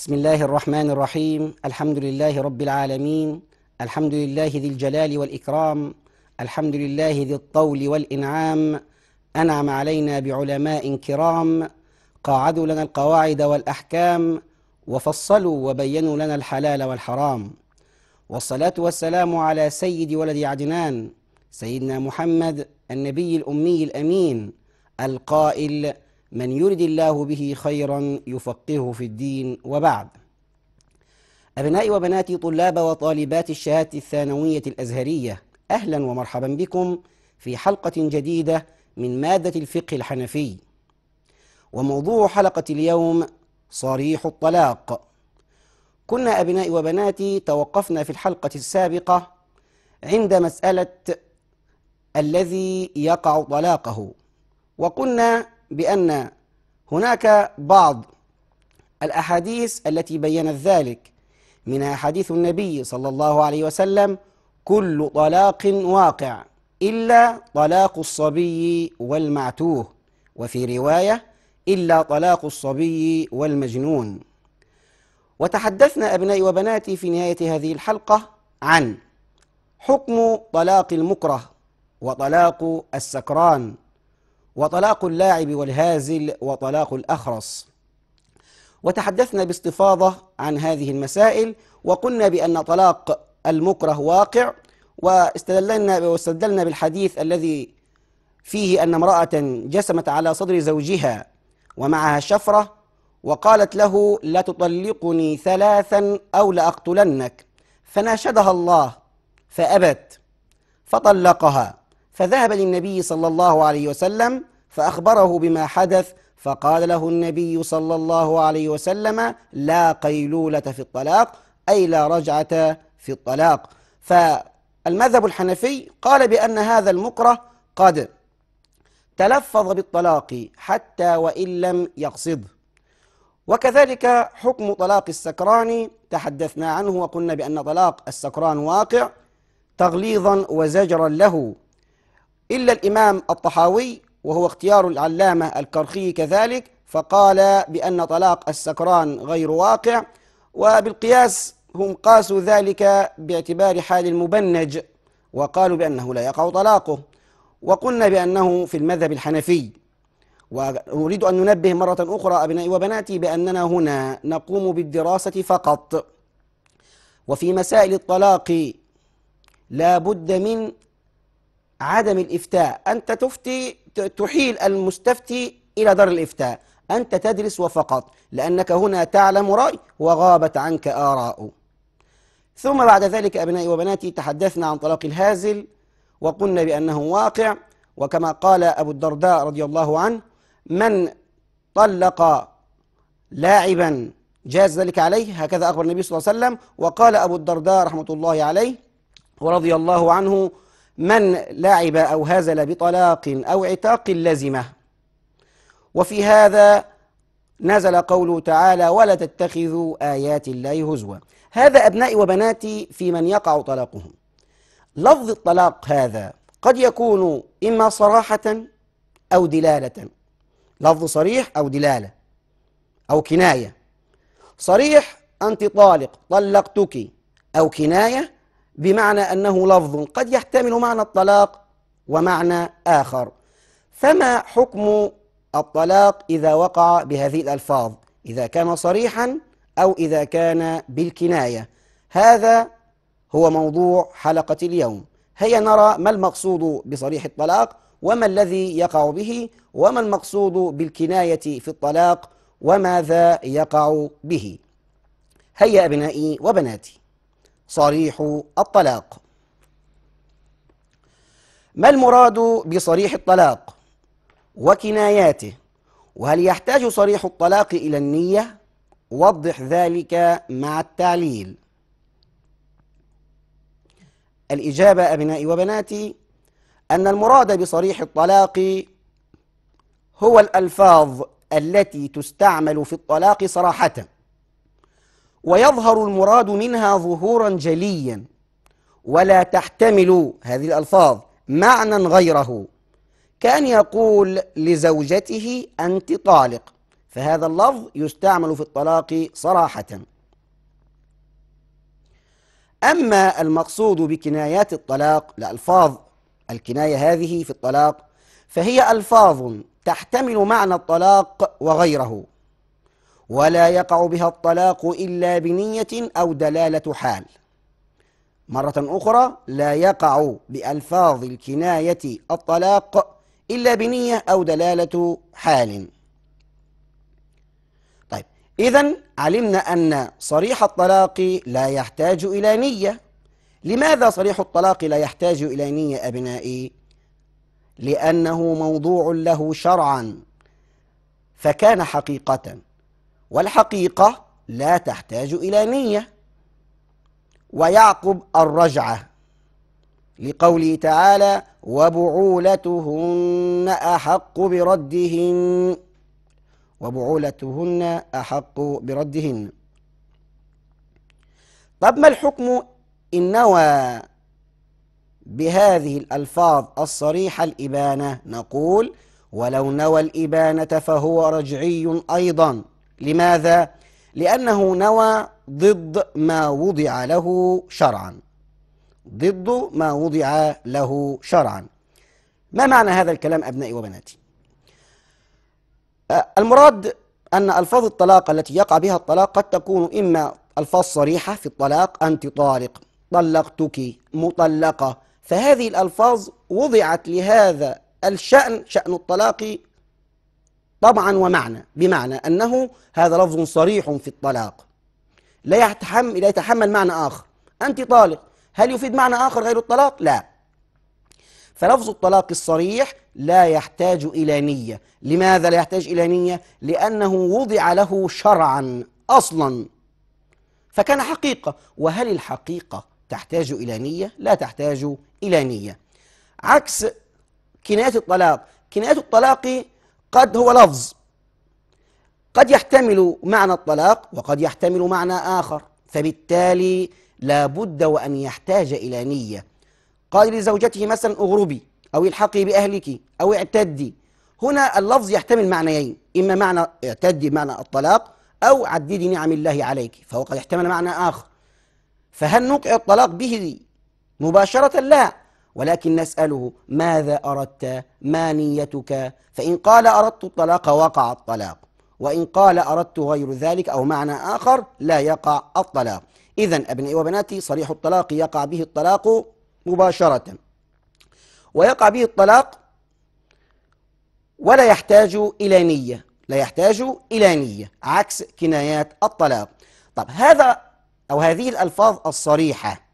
بسم الله الرحمن الرحيم الحمد لله رب العالمين الحمد لله ذي الجلال والإكرام الحمد لله ذي الطول والإنعام أنعم علينا بعلماء كرام قاعدوا لنا القواعد والأحكام وفصلوا وبينوا لنا الحلال والحرام والصلاة والسلام على سيد ولد عدنان سيدنا محمد النبي الأمي الأمين القائل من يرد الله به خيرا يفقهه في الدين وبعد أبنائي وبناتي طلاب وطالبات الشهادة الثانوية الأزهرية أهلا ومرحبا بكم في حلقة جديدة من مادة الفقه الحنفي وموضوع حلقة اليوم صريح الطلاق كنا أبنائي وبناتي توقفنا في الحلقة السابقة عند مسألة الذي يقع طلاقه وقلنا بأن هناك بعض الأحاديث التي بيّنت ذلك منها حديث النبي صلى الله عليه وسلم كل طلاق واقع إلا طلاق الصبي والمعتوه وفي رواية إلا طلاق الصبي والمجنون وتحدثنا أبنائي وبناتي في نهاية هذه الحلقة عن حكم طلاق المكره وطلاق السكران وطلاق اللاعب والهازل وطلاق الأخرس وتحدثنا باستفاضة عن هذه المسائل وقلنا بأن طلاق المكره واقع واستدلنا واستدلنا بالحديث الذي فيه أن امرأة جسمت على صدر زوجها ومعها شفرة وقالت له لا تطلقني ثلاثا أو لأقتلنك فناشدها الله فأبت فطلقها فذهب للنبي صلى الله عليه وسلم فأخبره بما حدث فقال له النبي صلى الله عليه وسلم لا قيلولة في الطلاق أي لا رجعة في الطلاق فالمذهب الحنفي قال بأن هذا المكره قد تلفظ بالطلاق حتى وإن لم يقصده وكذلك حكم طلاق السكران تحدثنا عنه وقلنا بأن طلاق السكران واقع تغليظا وزجرا له إلا الإمام الطحاوي وهو اختيار العلامة الكرخي كذلك فقال بأن طلاق السكران غير واقع وبالقياس هم قاسوا ذلك باعتبار حال المبنج وقالوا بأنه لا يقع طلاقه وقلنا بأنه في المذهب الحنفي وأريد أن ننبه مرة أخرى أبنائي وبناتي بأننا هنا نقوم بالدراسة فقط وفي مسائل الطلاق لا بد من عدم الإفتاء أنت تفتي تحيل المستفتي إلى دار الإفتاء أنت تدرس وفقط لأنك هنا تعلم رأي وغابت عنك آراء ثم بعد ذلك أبنائي وبناتي تحدثنا عن طلاق الهازل وقلنا بأنه واقع وكما قال أبو الدرداء رضي الله عنه من طلق لاعبا جاز ذلك عليه هكذا أخبر النبي صلى الله عليه وسلم وقال أبو الدرداء رحمة الله عليه ورضي الله عنه من لعب أو هزل بطلاق أو عتاق لزمه وفي هذا نزل قوله تعالى ولا تتخذوا آيات الله هزوا هذا أبنائي وبناتي في من يقع طلاقهم لفظ الطلاق هذا قد يكون إما صراحة أو دلالة لفظ صريح أو دلالة أو كناية صريح أنت طالق طلقتك أو كناية بمعنى أنه لفظ قد يحتمل معنى الطلاق ومعنى آخر فما حكم الطلاق إذا وقع بهذه الألفاظ إذا كان صريحا أو إذا كان بالكناية هذا هو موضوع حلقة اليوم هيا نرى ما المقصود بصريح الطلاق وما الذي يقع به وما المقصود بالكناية في الطلاق وماذا يقع به هيا أبنائي وبناتي صريح الطلاق ما المراد بصريح الطلاق وكناياته وهل يحتاج صريح الطلاق إلى النية وضح ذلك مع التعليل الإجابة أبنائي وبناتي أن المراد بصريح الطلاق هو الألفاظ التي تستعمل في الطلاق صراحةً ويظهر المراد منها ظهورا جليا ولا تحتمل هذه الألفاظ معنى غيره كان يقول لزوجته أنت طالق فهذا اللفظ يستعمل في الطلاق صراحة أما المقصود بكنايات الطلاق لألفاظ الكناية هذه في الطلاق فهي ألفاظ تحتمل معنى الطلاق وغيره ولا يقع بها الطلاق إلا بنية أو دلالة حال مرة أخرى لا يقع بألفاظ الكناية الطلاق إلا بنية أو دلالة حال طيب إذا علمنا أن صريح الطلاق لا يحتاج إلى نية لماذا صريح الطلاق لا يحتاج إلى نية أبنائي؟ لأنه موضوع له شرعا فكان حقيقة والحقيقة لا تحتاج إلى نية ويعقب الرجعة لقوله تعالى وبعولتهن أحق بردهن وبعولتهن أحق بردهن طب ما الحكم إن نوى بهذه الألفاظ الصريحة الإبانة نقول ولو نوى الإبانة فهو رجعي أيضا لماذا؟ لأنه نوى ضد ما وضع له شرعا ضد ما وضع له شرعا ما معنى هذا الكلام أبنائي وبناتي؟ المراد أن ألفاظ الطلاق التي يقع بها الطلاق قد تكون إما ألفاظ صريحة في الطلاق أنت طالق طلقتك مطلقة فهذه الألفاظ وضعت لهذا الشأن شأن الطلاق طبعا ومعنى بمعنى أنه هذا لفظ صريح في الطلاق لا يتحمل, لا يتحمل معنى آخر أنت طالق هل يفيد معنى آخر غير الطلاق؟ لا فلفظ الطلاق الصريح لا يحتاج إلى نية لماذا لا يحتاج إلى نية؟ لأنه وضع له شرعا أصلا فكان حقيقة وهل الحقيقة تحتاج إلى نية؟ لا تحتاج إلى نية عكس كناية الطلاق كناية الطلاق قد هو لفظ قد يحتمل معنى الطلاق وقد يحتمل معنى آخر فبالتالي لا بد وأن يحتاج إلى نية قال لزوجته مثلا أغربي أو الحقي بأهلك أو اعتدي هنا اللفظ يحتمل معنيين إما معنى اعتدي بمعنى الطلاق أو عددي نعم الله عليك فهو قد يحتمل معنى آخر فهل نوقع الطلاق به مباشرة لا ولكن نسأله ماذا أردت ما نيتك فإن قال أردت الطلاق وقع الطلاق وإن قال أردت غير ذلك أو معنى آخر لا يقع الطلاق إذا أبنائي وبناتي صريح الطلاق يقع به الطلاق مباشرة ويقع به الطلاق ولا يحتاج إلى نية لا يحتاج إلى نية عكس كنايات الطلاق طب هذا أو هذه الألفاظ الصريحة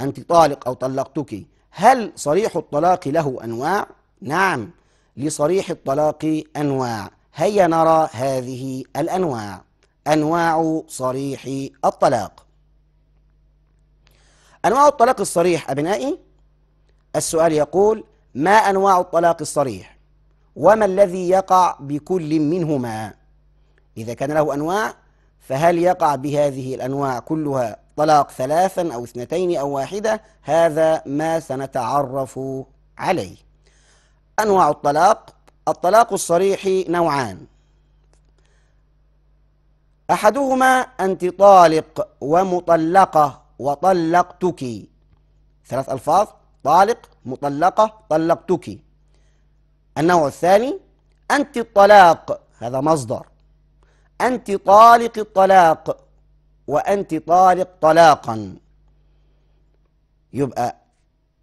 أنت طالق أو طلقتك هل صريح الطلاق له أنواع؟ نعم لصريح الطلاق أنواع هيا نرى هذه الأنواع أنواع صريح الطلاق أنواع الطلاق الصريح أبنائي السؤال يقول ما أنواع الطلاق الصريح وما الذي يقع بكل منهما إذا كان له أنواع فهل يقع بهذه الأنواع كلها الطلاق ثلاثا أو اثنتين أو واحدة هذا ما سنتعرف عليه أنواع الطلاق الطلاق الصريح نوعان أحدهما أنت طالق ومطلقة وطلقتك ثلاث ألفاظ طالق مطلقة طلقتك النوع الثاني أنت الطلاق هذا مصدر أنت طالق الطلاق وأنت طالق طلاقا يبقى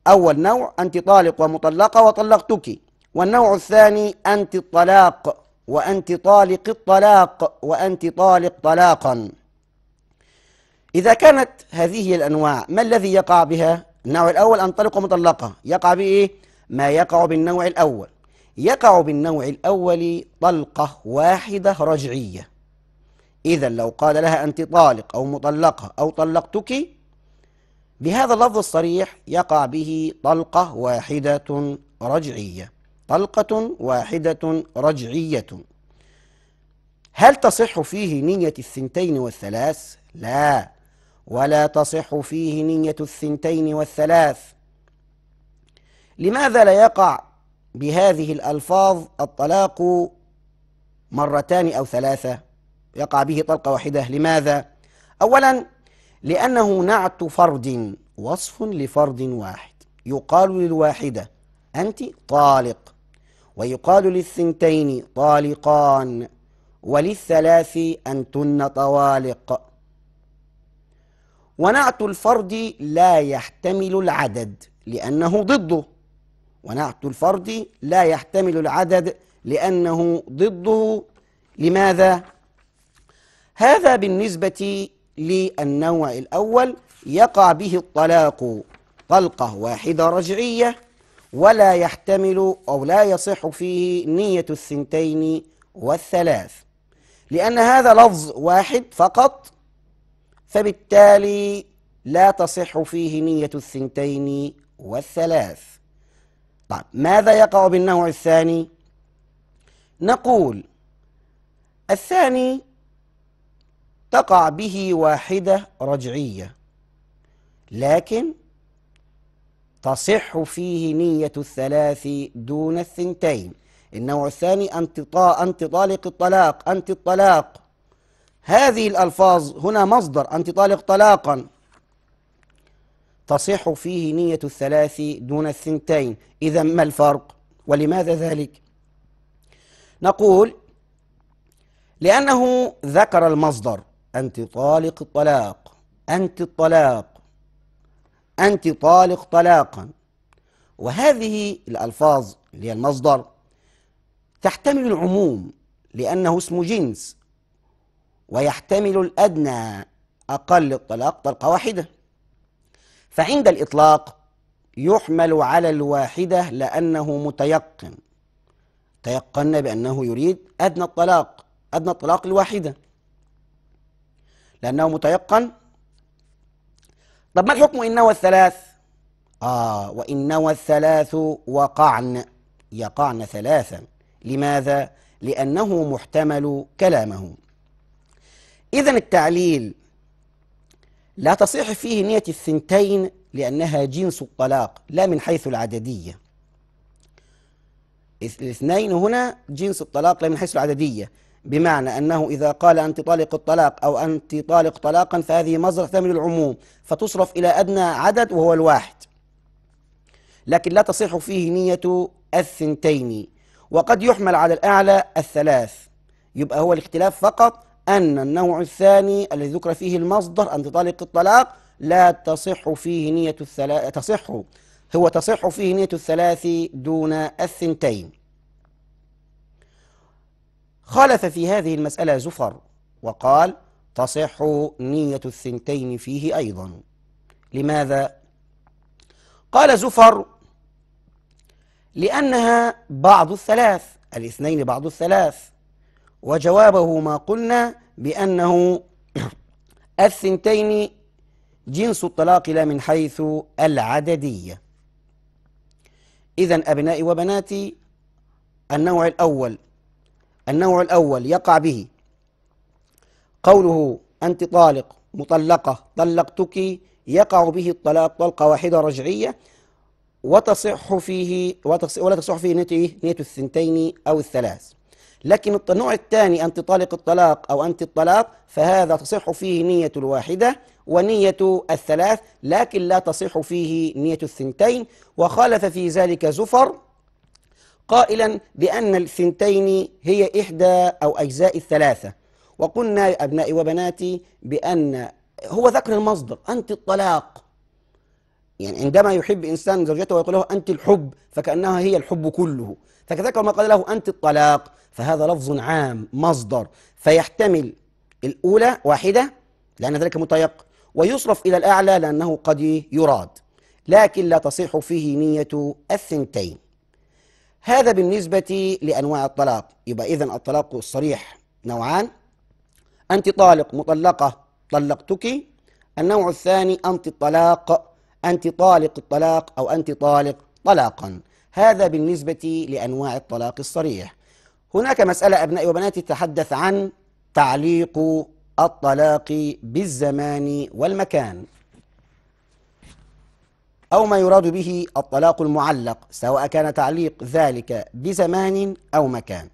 أول نوع أنت طالق ومطلقة وطلقتك والنوع الثاني أنت الطلاق وأنت طالق الطلاق وأنت طالق طلاقا إذا كانت هذه الأنواع ما الذي يقع بها؟ النوع الأول أن طلق ومطلقة يقع به إيه؟ ما يقع بالنوع الأول يقع بالنوع الأول طلقة واحدة رجعية إذا لو قال لها أنت طالق أو مطلقة أو طلقتك بهذا اللفظ الصريح يقع به طلقة واحدة رجعية طلقة واحدة رجعية هل تصح فيه نية الثنتين والثلاث؟ لا ولا تصح فيه نية الثنتين والثلاث لماذا لا يقع بهذه الألفاظ الطلاق مرتان أو ثلاثة؟ يقع به طلقة واحدة لماذا؟ أولا لأنه نعت فرد وصف لفرد واحد يقال للواحدة أنت طالق ويقال للثنتين طالقان وللثلاث أنتن طوالق ونعت الفرد لا يحتمل العدد لأنه ضده ونعت الفرد لا يحتمل العدد لأنه ضده لماذا؟ هذا بالنسبة للنوع الأول يقع به الطلاق طلقة واحدة رجعية ولا يحتمل أو لا يصح فيه نية الثنتين والثلاث لأن هذا لفظ واحد فقط فبالتالي لا تصح فيه نية الثنتين والثلاث طيب ماذا يقع بالنوع الثاني؟ نقول الثاني تقع به واحدة رجعية لكن تصح فيه نية الثلاث دون الثنتين النوع الثاني أنت طالق أنت طالق الطلاق أنت الطلاق هذه الألفاظ هنا مصدر أنت طالق طلاقا تصح فيه نية الثلاث دون الثنتين إذا ما الفرق ولماذا ذلك نقول لأنه ذكر المصدر أنت طالق طلاق أنت الطلاق أنت طالق طلاقا وهذه الألفاظ اللي هي المصدر تحتمل العموم لأنه اسم جنس ويحتمل الأدنى أقل الطلاق طلقة واحدة فعند الإطلاق يحمل على الواحدة لأنه متيقن تيقن بأنه يريد أدنى الطلاق أدنى الطلاق الواحدة لأنه متيقن طب ما الحكم إن نوى الثلاث آه وإن نوى الثلاث وقعن يقعن ثلاثا لماذا؟ لأنه محتمل كلامه إذا التعليل لا تصح فيه نية الثنتين لأنها جنس الطلاق لا من حيث العددية الاثنين هنا جنس الطلاق لا من حيث العددية بمعنى أنه إذا قال أنت طالق الطلاق أو أنت طالق طلاقا فهذه مصدر ثمن العموم فتصرف إلى أدنى عدد وهو الواحد لكن لا تصح فيه نية الثنتين وقد يحمل على الأعلى الثلاث يبقى هو الاختلاف فقط أن النوع الثاني الذي ذكر فيه المصدر أنت طالق الطلاق لا تصح فيه نية الثلاث تصح هو تصح فيه نية الثلاث دون الثنتين خالف في هذه المسألة زفر وقال تصح نية الثنتين فيه أيضا لماذا؟ قال زفر لأنها بعض الثلاث الاثنين بعض الثلاث وجوابه ما قلنا بأنه الثنتين جنس الطلاق لا من حيث العددية إذا أبنائي وبناتي النوع الأول النوع الأول يقع به قوله أنت طالق مطلقة طلقتك يقع به الطلاق طلقة واحدة رجعية وتصح فيه وتصح ولا تصح فيه نية نية الثنتين أو الثلاث لكن النوع الثاني أنت طالق الطلاق أو أنت الطلاق فهذا تصح فيه نية الواحدة ونية الثلاث لكن لا تصح فيه نية الثنتين وخالف في ذلك زفر قائلا بأن الثنتين هي إحدى أو أجزاء الثلاثة وقلنا يا أبنائي وبناتي بأن هو ذكر المصدر أنت الطلاق يعني عندما يحب إنسان زوجته ويقول له أنت الحب فكأنها هي الحب كله فكذلك ما قال له أنت الطلاق فهذا لفظ عام مصدر فيحتمل الأولى واحدة لأن ذلك متيق ويصرف إلى الأعلى لأنه قد يراد لكن لا تصح فيه نية الثنتين هذا بالنسبة لأنواع الطلاق يبقى إذا الطلاق الصريح نوعان أنت طالق مطلقة طلقتك النوع الثاني أنت الطلاق أنت طالق الطلاق أو أنت طالق طلاقا هذا بالنسبة لأنواع الطلاق الصريح هناك مسألة أبنائي وبناتي تتحدث عن تعليق الطلاق بالزمان والمكان أو ما يراد به الطلاق المعلق سواء كان تعليق ذلك بزمان أو مكان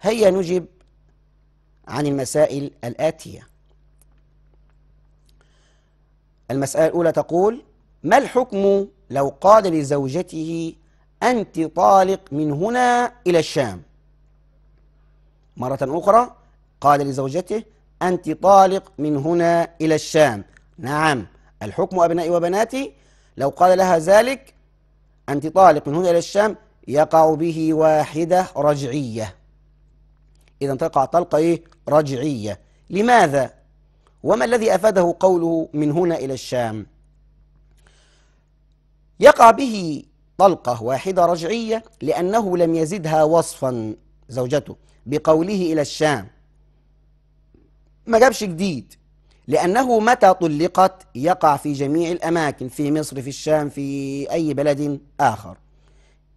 هيا نجب عن المسائل الآتية المسألة الأولى تقول ما الحكم لو قال لزوجته أنت طالق من هنا إلى الشام مرة أخرى قال لزوجته أنت طالق من هنا إلى الشام نعم الحكم أبنائي وبناتي لو قال لها ذلك أنت طالق من هنا إلى الشام يقع به واحدة رجعية إذا تقع طلقة إيه؟ رجعية لماذا؟ وما الذي أفاده قوله من هنا إلى الشام؟ يقع به طلقة واحدة رجعية لأنه لم يزدها وصفا زوجته بقوله إلى الشام ما جابش جديد لأنه متى طلقت يقع في جميع الأماكن في مصر في الشام في أي بلد آخر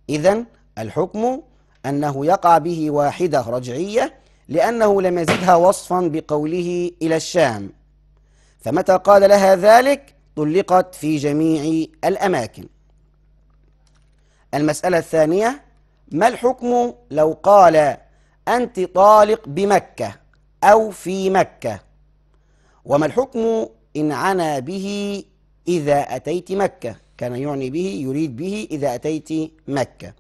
إذا الحكم أنه يقع به واحدة رجعية لأنه لم يزدها وصفا بقوله إلى الشام فمتى قال لها ذلك طلقت في جميع الأماكن المسألة الثانية ما الحكم لو قال أنت طالق بمكة أو في مكة وما الحكم إن عنا به إذا أتيت مكة كان يعني به يريد به إذا أتيت مكة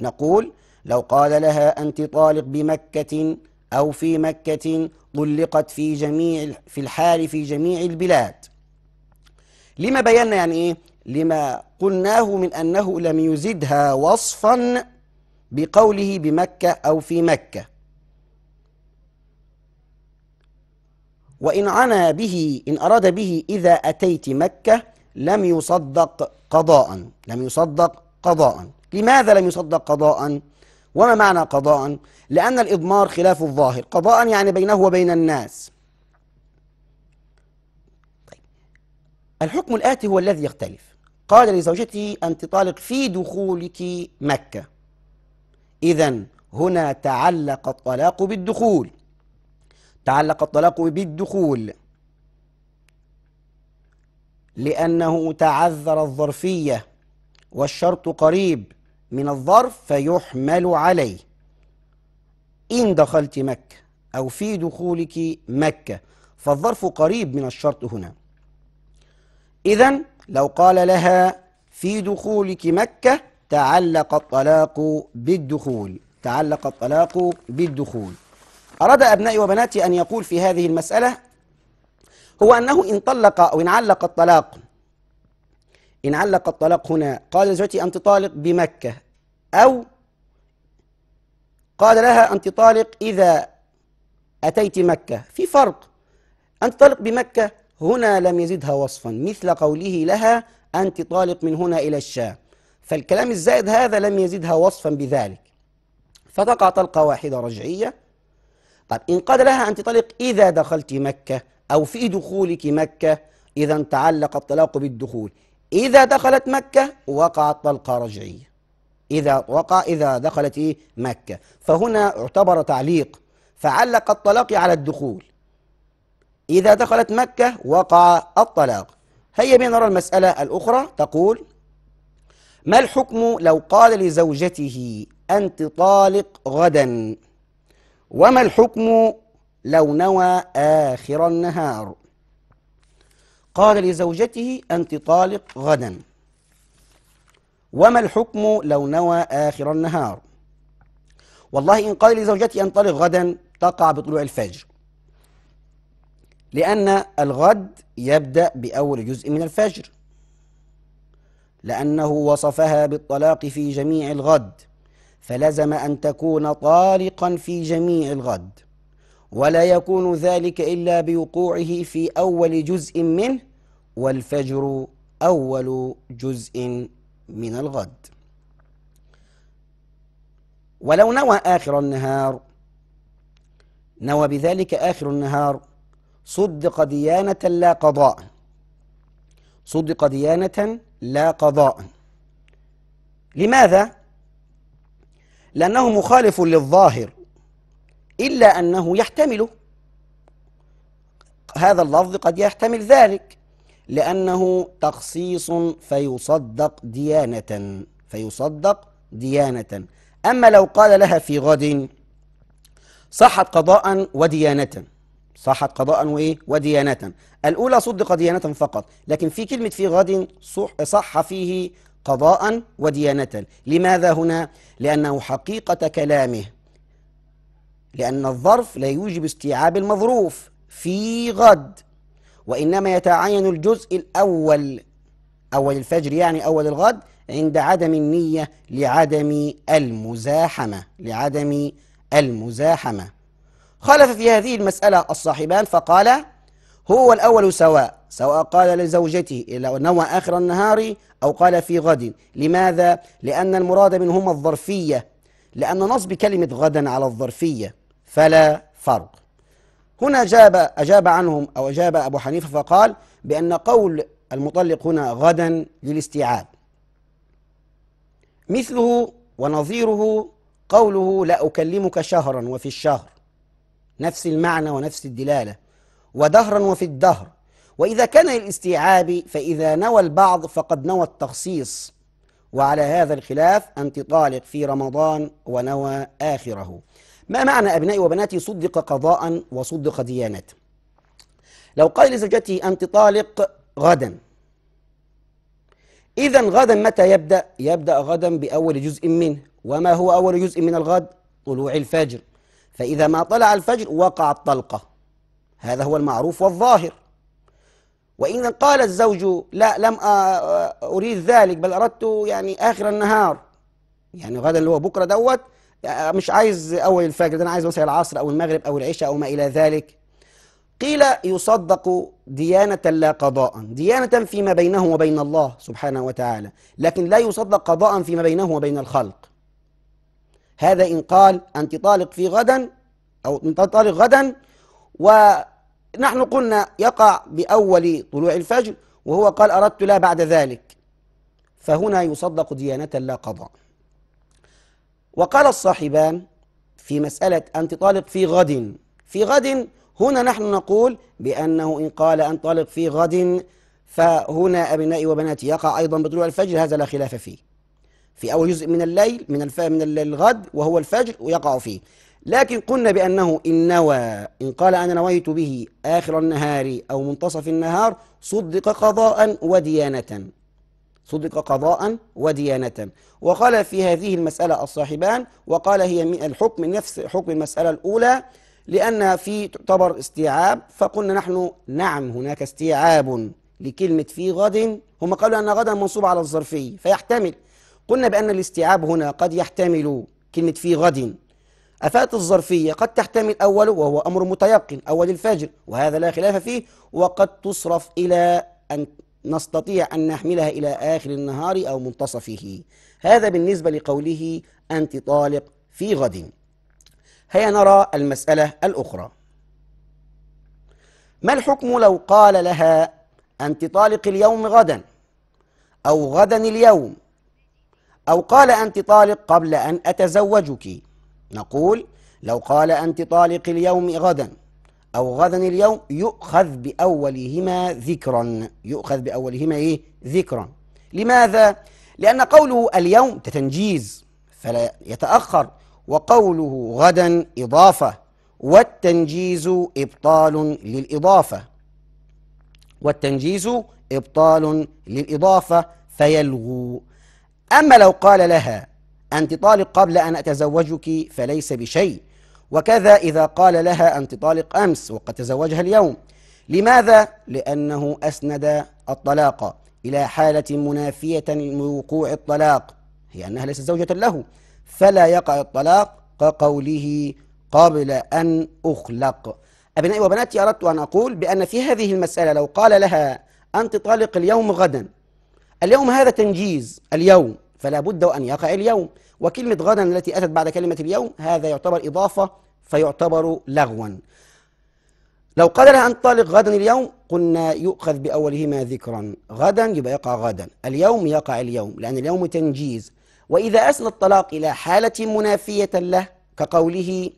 نقول لو قال لها أنت طالق بمكة أو في مكة طلقت في جميع في الحال في جميع البلاد لما بينا يعني إيه لما قلناه من أنه لم يزدها وصفا بقوله بمكة أو في مكة وإن عنا به إن أراد به إذا أتيت مكة لم يصدق قضاء لم يصدق قضاء لماذا لم يصدق قضاء وما معنى قضاء لأن الإضمار خلاف الظاهر قضاء يعني بينه وبين الناس طيب. الحكم الآتي هو الذي يختلف قال لزوجته أنت طالق في دخولك مكة إذا هنا تعلق الطلاق بالدخول تعلق الطلاق بالدخول لأنه تعذر الظرفية والشرط قريب من الظرف فيحمل عليه إن دخلت مكة أو في دخولك مكة فالظرف قريب من الشرط هنا إذا لو قال لها في دخولك مكة تعلق الطلاق بالدخول تعلق الطلاق بالدخول أراد أبنائي وبناتي أن يقول في هذه المسألة هو أنه إن طلق أو إن علق الطلاق إن علق الطلاق هنا قال لزوجتي أنت طالق بمكة أو قال لها أنت طالق إذا أتيت مكة في فرق أنت طالق بمكة هنا لم يزدها وصفا مثل قوله لها أنت طالق من هنا إلى الشام فالكلام الزائد هذا لم يزدها وصفا بذلك فتقع طلقة واحدة رجعية طب إن قال لها أن تطلق إذا دخلت مكة أو في دخولك مكة إذا تعلق الطلاق بالدخول إذا دخلت مكة وقعت طلقة رجعية إذا وقع إذا دخلت إيه مكة فهنا اعتبر تعليق فعلق الطلاق على الدخول إذا دخلت مكة وقع الطلاق هيا بنا نرى المسألة الأخرى تقول ما الحكم لو قال لزوجته أنت طالق غدا وما الحكم لو نوى آخر النهار قال لزوجته أنت طالق غدا وما الحكم لو نوى آخر النهار والله إن قال لزوجتي طلق غدا تقع بطلوع الفجر لأن الغد يبدأ بأول جزء من الفجر لأنه وصفها بالطلاق في جميع الغد فلزم أن تكون طارقا في جميع الغد ولا يكون ذلك إلا بوقوعه في أول جزء منه والفجر أول جزء من الغد ولو نوى آخر النهار نوى بذلك آخر النهار صدق ديانة لا قضاء صدق ديانة لا قضاء لماذا؟ لأنه مخالف للظاهر إلا أنه يحتمله هذا اللفظ قد يحتمل ذلك لأنه تخصيص فيصدق ديانة فيصدق ديانة أما لو قال لها في غد صحت قضاء وديانة صحت قضاء وإيه؟ وديانة الأولى صدق ديانة فقط لكن في كلمة في غد صح فيه قضاء وديانة لماذا هنا؟ لأنه حقيقة كلامه لأن الظرف لا يوجب استيعاب المظروف في غد وإنما يتعين الجزء الأول أول الفجر يعني أول الغد عند عدم النية لعدم المزاحمة لعدم المزاحمة خالف في هذه المسألة الصاحبان فقال هو الأول سواء سواء قال لزوجته لو نوى آخر النهار أو قال في غد لماذا؟ لأن المراد منهما الظرفية لأن نصب كلمة غدا على الظرفية فلا فرق هنا جاب أجاب عنهم أو أجاب أبو حنيفة فقال بأن قول المطلق هنا غدا للاستيعاب مثله ونظيره قوله لا أكلمك شهرا وفي الشهر نفس المعنى ونفس الدلالة ودهرا وفي الدهر وإذا كان للاستيعاب فإذا نوى البعض فقد نوى التخصيص وعلى هذا الخلاف أنت طالق في رمضان ونوى آخره ما معنى أبنائي وبناتي صدق قضاء وصدق ديانة لو قال لزوجته أنت طالق غدا إذا غدا متى يبدأ؟ يبدأ غدا بأول جزء منه وما هو أول جزء من الغد؟ طلوع الفجر فإذا ما طلع الفجر وقع الطلقة هذا هو المعروف والظاهر وإن قال الزوج لا لم آه، آه، أريد ذلك بل أردت يعني آخر النهار يعني غدا اللي هو بكرة دوت آه، مش عايز أول الفجر ده أنا عايز مثلا العصر أو المغرب أو العشاء أو ما إلى ذلك قيل يصدق ديانة لا قضاء ديانة فيما بينه وبين الله سبحانه وتعالى لكن لا يصدق قضاء فيما بينه وبين الخلق هذا إن قال أنت طالق في غدا أو أنت طالق غدا ونحن قلنا يقع بأول طلوع الفجر وهو قال أردت لا بعد ذلك فهنا يصدق ديانة لا قضاء وقال الصاحبان في مسألة أن تطالق في غد في غد هنا نحن نقول بأنه إن قال أن طالق في غد فهنا أبنائي وبناتي يقع أيضا بطلوع الفجر هذا لا خلاف فيه في أول جزء من الليل من الف... من الغد وهو الفجر ويقع فيه لكن قلنا بأنه إن نوى إن قال أنا نويت به آخر النهار أو منتصف النهار صدق قضاء وديانة صدق قضاء وديانة وقال في هذه المسألة الصاحبان وقال هي من الحكم نفس حكم المسألة الأولى لأنها في تعتبر استيعاب فقلنا نحن نعم هناك استيعاب لكلمة في غد هم قالوا أن غدا منصوب على الظرفي فيحتمل قلنا بأن الاستيعاب هنا قد يحتمل كلمة في غد أفات الظرفية قد تحتمل أوله وهو أمر متيقن أول الفاجر وهذا لا خلاف فيه وقد تصرف إلى أن نستطيع أن نحملها إلى آخر النهار أو منتصفه هذا بالنسبة لقوله أنت طالق في غد هيا نرى المسألة الأخرى ما الحكم لو قال لها أنت طالق اليوم غدا أو غدا اليوم أو قال أنت طالق قبل أن أتزوجك نقول لو قال أنت طالق اليوم غدا أو غدا اليوم يؤخذ بأولهما ذكرا يؤخذ بأولهما إيه ذكرا لماذا؟ لأن قوله اليوم تتنجيز فلا يتأخر وقوله غدا إضافة والتنجيز إبطال للإضافة والتنجيز إبطال للإضافة فيلغو أما لو قال لها أنت طالق قبل أن أتزوجك فليس بشيء وكذا إذا قال لها أنت طالق أمس وقد تزوجها اليوم لماذا؟ لأنه أسند الطلاق إلى حالة منافية لوقوع الطلاق هي أنها ليست زوجة له فلا يقع الطلاق كقوله قبل أن أخلق أبنائي وبناتي أردت أن أقول بأن في هذه المسألة لو قال لها أنت طالق اليوم غدا اليوم هذا تنجيز اليوم فلا بد وأن يقع اليوم وكلمة غدا التي أتت بعد كلمة اليوم هذا يعتبر إضافة فيعتبر لغوا لو قال لها انطلق غدا اليوم قلنا يؤخذ بأولهما ذكرا غدا يبقى يقع غدا اليوم يقع اليوم لأن اليوم تنجيز وإذا أسنى الطلاق إلى حالة منافية له كقوله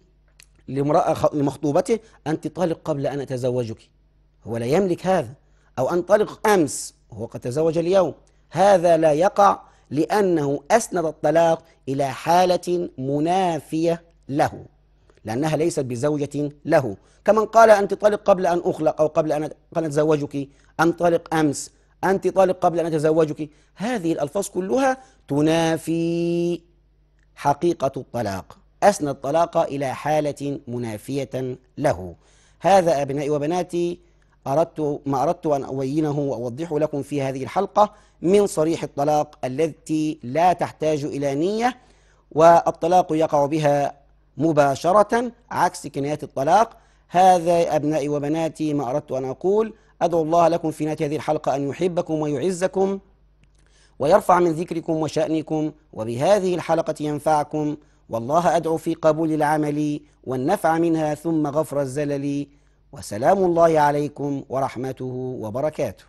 لامرأة لمخطوبته أنت طالق قبل أن أتزوجك هو لا يملك هذا أو أنطلق أمس هو قد تزوج اليوم هذا لا يقع لأنه أسند الطلاق إلى حالة منافية له لأنها ليست بزوجة له كمن قال أنت طالق قبل أن أخلق أو قبل أن أتزوجك أنت طالق أمس أنت طالق قبل أن أتزوجك هذه الألفاظ كلها تنافي حقيقة الطلاق أسند الطلاق إلى حالة منافية له هذا أبنائي وبناتي أردت ما أردت أن أبينه وأوضحه لكم في هذه الحلقة من صريح الطلاق التي لا تحتاج إلى نية والطلاق يقع بها مباشرة عكس كناية الطلاق هذا أبنائي وبناتي ما أردت أن أقول أدعو الله لكم في نهاية هذه الحلقة أن يحبكم ويعزكم ويرفع من ذكركم وشأنكم وبهذه الحلقة ينفعكم والله أدعو في قبول العمل والنفع منها ثم غفر الزلل وسلام الله عليكم ورحمته وبركاته